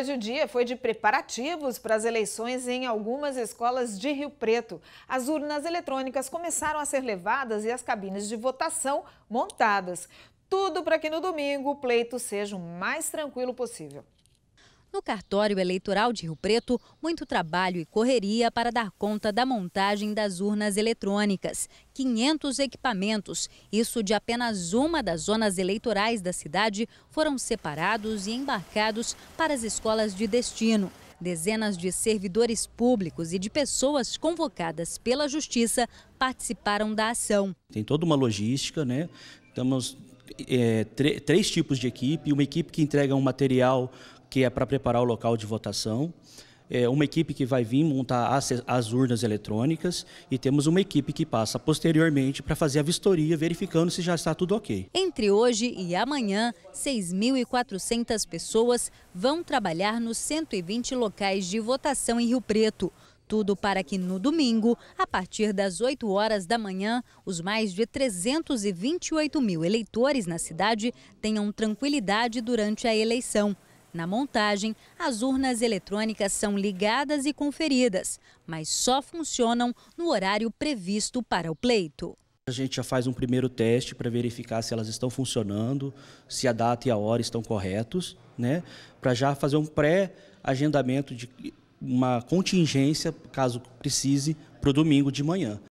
hoje o dia foi de preparativos para as eleições em algumas escolas de Rio Preto. As urnas eletrônicas começaram a ser levadas e as cabines de votação montadas. Tudo para que no domingo o pleito seja o mais tranquilo possível. No cartório eleitoral de Rio Preto, muito trabalho e correria para dar conta da montagem das urnas eletrônicas. 500 equipamentos, isso de apenas uma das zonas eleitorais da cidade, foram separados e embarcados para as escolas de destino. Dezenas de servidores públicos e de pessoas convocadas pela Justiça participaram da ação. Tem toda uma logística, né? Estamos é, eh, três tipos de equipe, uma equipe que entrega um material que é para preparar o local de votação. É uma equipe que vai vir montar as, as, urnas eletrônicas e temos uma equipe que passa posteriormente para fazer a vistoria, verificando se já está tudo ok. Entre hoje e amanhã, 6.400 pessoas vão trabalhar nos 120 locais de votação em Rio Preto. Tudo para que no domingo, a partir das 8 horas da manhã, os mais de 328 mil eleitores na cidade tenham tranquilidade durante a eleição. Na montagem, as urnas eletrônicas são ligadas e conferidas, mas só funcionam no horário previsto para o pleito. A gente já faz um primeiro teste para verificar se elas estão funcionando, se a data e a hora estão corretos, né? Para já fazer um pré-agendamento de uma contingência, caso precise, para o domingo de manhã.